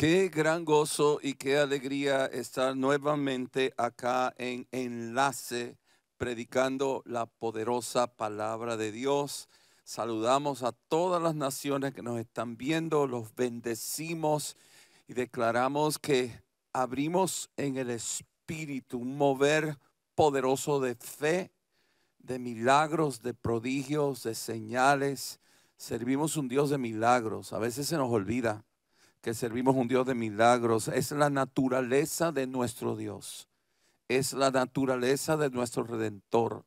Qué gran gozo y qué alegría estar nuevamente acá en Enlace, predicando la poderosa palabra de Dios. Saludamos a todas las naciones que nos están viendo, los bendecimos y declaramos que abrimos en el Espíritu un mover poderoso de fe, de milagros, de prodigios, de señales. Servimos un Dios de milagros. A veces se nos olvida que servimos un Dios de milagros. Es la naturaleza de nuestro Dios. Es la naturaleza de nuestro Redentor.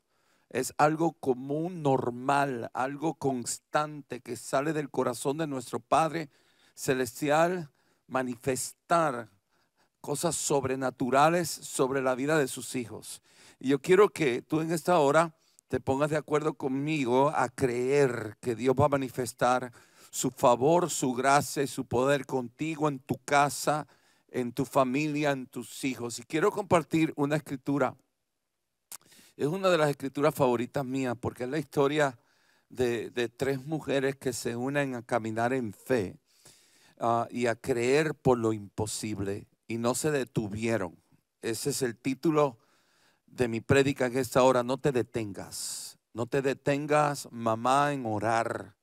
Es algo común, normal, algo constante que sale del corazón de nuestro Padre Celestial, manifestar cosas sobrenaturales sobre la vida de sus hijos. Y yo quiero que tú en esta hora te pongas de acuerdo conmigo a creer que Dios va a manifestar su favor, su gracia y su poder contigo en tu casa, en tu familia, en tus hijos. Y quiero compartir una escritura. Es una de las escrituras favoritas mías porque es la historia de, tres mujeres que se unen a caminar en fe ah, y a creer por lo imposible y no se detuvieron. Ese es el título de mi prédica en esta hora. No te detengas. No te detengas, mamá, en orar.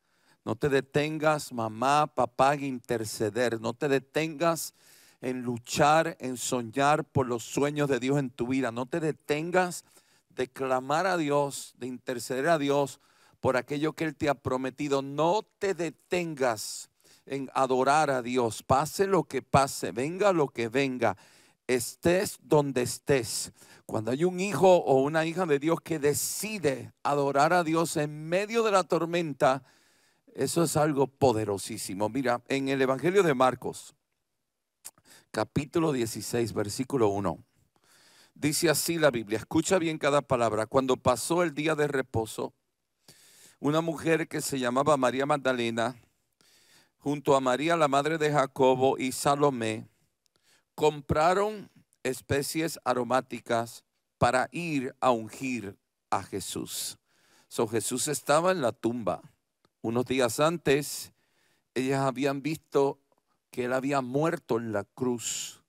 No te detengas, mamá, papá, en interceder. No te detengas en luchar, en soñar por los sueños de Dios en tu vida. No te detengas de clamar a Dios, de interceder a Dios por aquello que Él te ha prometido. No te detengas en adorar a Dios. Pase lo que pase, venga lo que venga, estés donde estés. Cuando hay un hijo o una hija de Dios que decide adorar a Dios en medio de la tormenta, eso es algo poderosísimo. Mira, en el Evangelio de Marcos, capítulo 16, versículo 1, dice así la Biblia, escucha bien cada palabra, cuando pasó el día de reposo, una mujer que se llamaba María Magdalena, junto a María, la madre de Jacobo y Salomé, compraron especies aromáticas para ir a ungir a Jesús. So Jesús estaba en la tumba unos días antes, ellas habían visto que él había muerto en la cruz.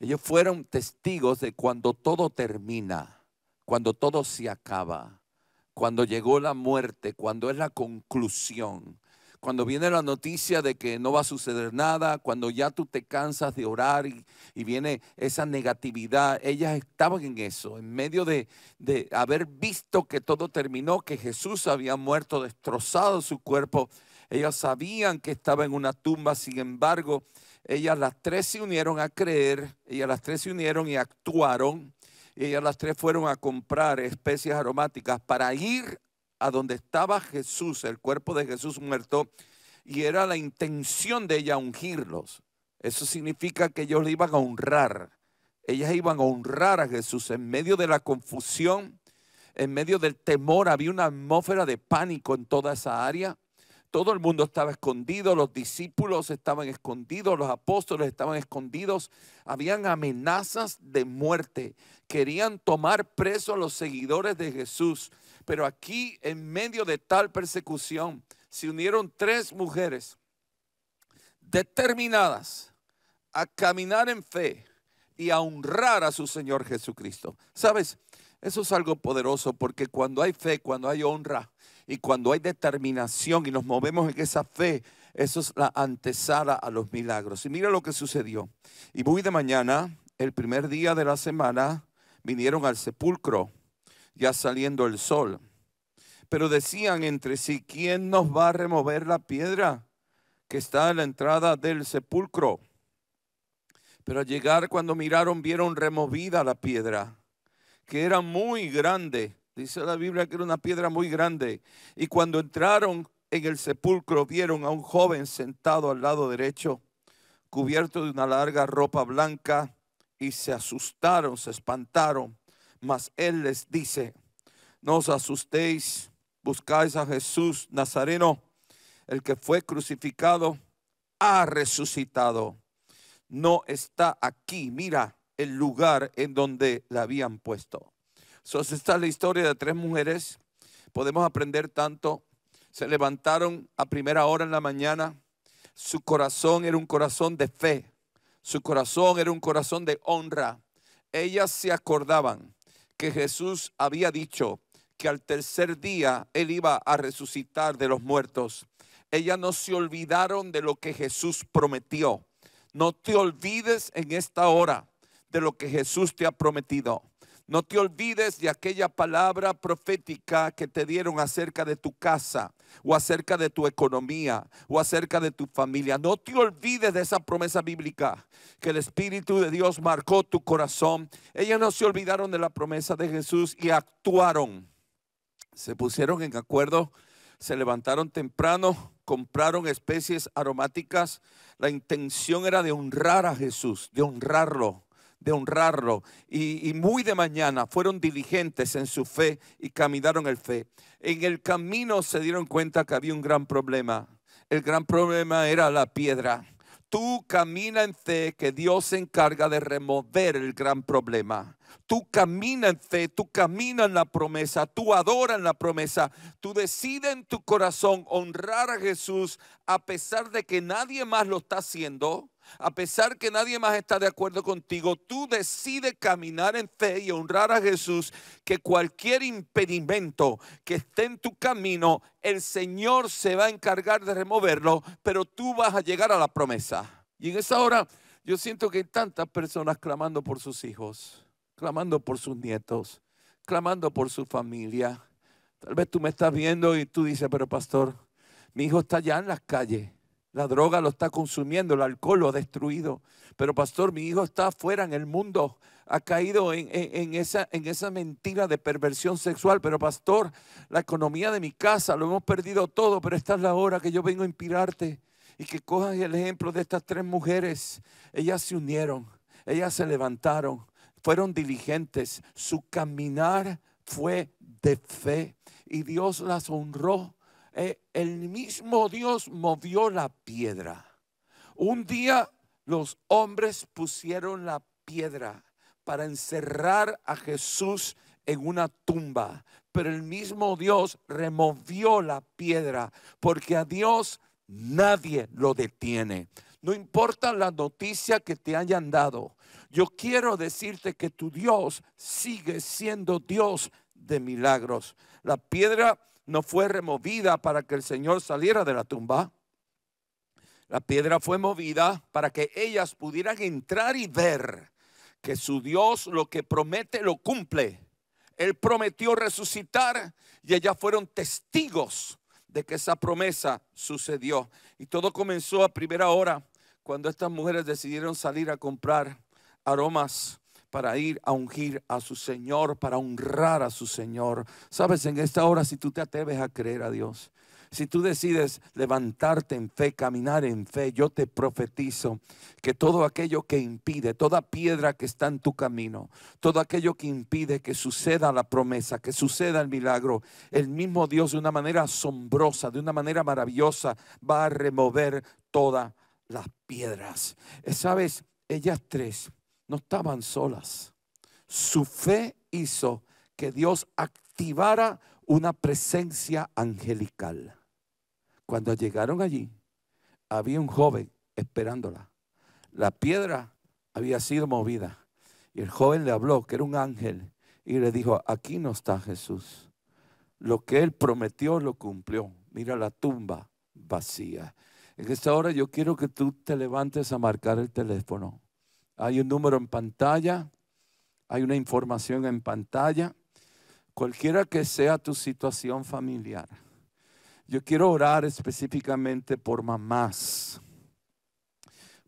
Ellos fueron testigos de cuando todo termina, cuando todo se acaba, cuando llegó la muerte, cuando es la conclusión cuando viene la noticia de que no va a suceder nada, cuando ya tú te cansas de orar y, viene esa negatividad, ellas estaban en eso, en medio de, haber visto que todo terminó, que Jesús había muerto, destrozado su cuerpo. Ellas sabían que estaba en una tumba, sin embargo, ellas las tres se unieron a creer, ellas las tres se unieron y actuaron, ellas las tres fueron a comprar especias aromáticas para ir a donde estaba Jesús, el cuerpo de Jesús muerto, y era la intención de ella ungirlos. Eso significa que ellos le iban a honrar. Ellas iban a honrar a Jesús en medio de la confusión, en medio del temor. Había una atmósfera de pánico en toda esa área. Todo el mundo estaba escondido, los discípulos estaban escondidos, los apóstoles estaban escondidos. Habían amenazas de muerte. Querían tomar preso a los seguidores de Jesús. Pero aquí, en medio de tal persecución, se unieron tres mujeres determinadas a caminar en fe y a honrar a su Señor Jesucristo. ¿Sabes? Eso es algo poderoso porque cuando hay fe, cuando hay honra y cuando hay determinación y nos movemos en esa fe, eso es la antesala a los milagros. Y mira lo que sucedió. Y muy de mañana, el primer día de la semana, vinieron al sepulcro ya saliendo el sol. Pero decían entre sí, ¿quién nos va a remover la piedra que está en la entrada del sepulcro? Pero al llegar cuando miraron vieron removida la piedra, que era muy grande. Dice la Biblia que era una piedra muy grande. Y cuando entraron en el sepulcro vieron a un joven sentado al lado derecho, cubierto de una larga ropa blanca, y se asustaron, se espantaron. Mas él les dice, no os asustéis, buscáis a Jesús Nazareno, el que fue crucificado, ha resucitado. No está aquí, mira el lugar en donde la habían puesto. So, esta es la historia de tres mujeres. Podemos aprender tanto. Se levantaron a primera hora en la mañana. Su corazón era un corazón de fe. Su corazón era un corazón de honra. Ellas se acordaban que Jesús había dicho que al tercer día él iba a resucitar de los muertos. Ellas no se olvidaron de lo que Jesús prometió. No te olvides en esta hora de lo que Jesús te ha prometido. No te olvides de aquella palabra profética que te dieron acerca de tu casa o acerca de tu economía o acerca de tu familia. No te olvides de esa promesa bíblica que el Espíritu de Dios marcó tu corazón. Ellas no se olvidaron de la promesa de Jesús y actuaron. Se pusieron en acuerdo, se levantaron temprano, compraron especies aromáticas. La intención era de honrar a Jesús, de honrarlo de honrarlo. Y, muy de mañana fueron diligentes en su fe y caminaron en fe. En el camino se dieron cuenta que había un gran problema. El gran problema era la piedra. Tú camina en fe que Dios se encarga de remover el gran problema. Tú camina en fe, tú camina en la promesa, tú adora en la promesa, tú decides en tu corazón honrar a Jesús a pesar de que nadie más lo está haciendo, a pesar que nadie más está de acuerdo contigo, tú decides caminar en fe y honrar a Jesús, que cualquier impedimento que esté en tu camino, el Señor se va a encargar de removerlo, pero tú vas a llegar a la promesa. Y en esa hora yo siento que hay tantas personas clamando por sus hijos, clamando por sus nietos, clamando por su familia. Tal vez tú me estás viendo y tú dices, pero pastor, mi hijo está ya en las calles la droga lo está consumiendo, el alcohol lo ha destruido. Pero pastor, mi hijo está afuera en el mundo, ha caído en, esa, en esa mentira de perversión sexual. Pero pastor, la economía de mi casa, lo hemos perdido todo, pero esta es la hora que yo vengo a inspirarte y que cojas el ejemplo de estas tres mujeres. Ellas se unieron, ellas se levantaron, fueron diligentes, su caminar fue de fe y Dios las honró eh, el mismo Dios movió la piedra. Un día los hombres pusieron la piedra para encerrar a Jesús en una tumba, pero el mismo Dios removió la piedra porque a Dios nadie lo detiene. No importa la noticia que te hayan dado, yo quiero decirte que tu Dios sigue siendo Dios de milagros. La piedra no fue removida para que el Señor saliera de la tumba. La piedra fue movida para que ellas pudieran entrar y ver que su Dios lo que promete lo cumple. Él prometió resucitar y ellas fueron testigos de que esa promesa sucedió. Y todo comenzó a primera hora cuando estas mujeres decidieron salir a comprar aromas para ir a ungir a su Señor, para honrar a su Señor. Sabes, en esta hora, si tú te atreves a creer a Dios, si tú decides levantarte en fe, caminar en fe, yo te profetizo que todo aquello que impide, toda piedra que está en tu camino, todo aquello que impide que suceda la promesa, que suceda el milagro, el mismo Dios de una manera asombrosa, de una manera maravillosa, va a remover todas las piedras. Eh, Sabes, ellas tres no estaban solas. Su fe hizo que Dios activara una presencia angelical. Cuando llegaron allí, había un joven esperándola. La piedra había sido movida y el joven le habló, que era un ángel, y le dijo, aquí no está Jesús. Lo que él prometió lo cumplió. Mira la tumba vacía. En esta hora yo quiero que tú te levantes a marcar el teléfono hay un número en pantalla, hay una información en pantalla. Cualquiera que sea tu situación familiar, yo quiero orar específicamente por mamás,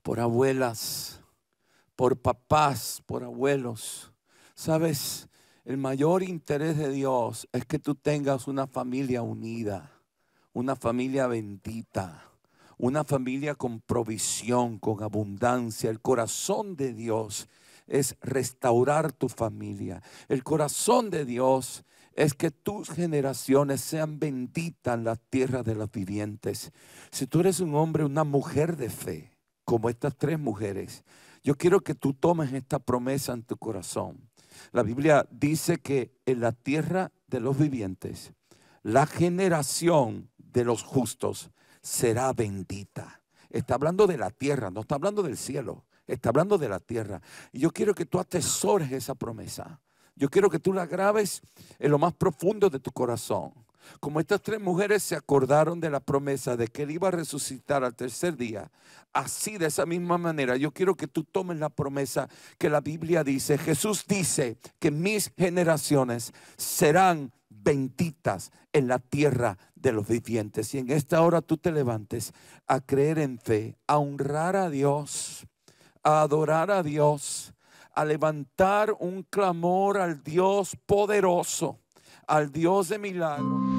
por abuelas, por papás, por abuelos. Sabes, el mayor interés de Dios es que tú tengas una familia unida, una familia bendita una familia con provisión, con abundancia. El corazón de Dios es restaurar tu familia. El corazón de Dios es que tus generaciones sean benditas en la tierra de los vivientes. Si tú eres un hombre, una mujer de fe, como estas tres mujeres, yo quiero que tú tomes esta promesa en tu corazón. La Biblia dice que en la tierra de los vivientes, la generación de los justos será bendita. Está hablando de la tierra, no está hablando del cielo, está hablando de la tierra. Y yo quiero que tú atesores esa promesa. Yo quiero que tú la grabes en lo más profundo de tu corazón. Como estas tres mujeres se acordaron de la promesa de que Él iba a resucitar al tercer día, así de esa misma manera, yo quiero que tú tomes la promesa que la Biblia dice. Jesús dice que mis generaciones serán benditas en la tierra de los vivientes. Y en esta hora tú te levantes a creer en fe, a honrar a Dios, a adorar a Dios, a levantar un clamor al Dios poderoso, al Dios de milagros.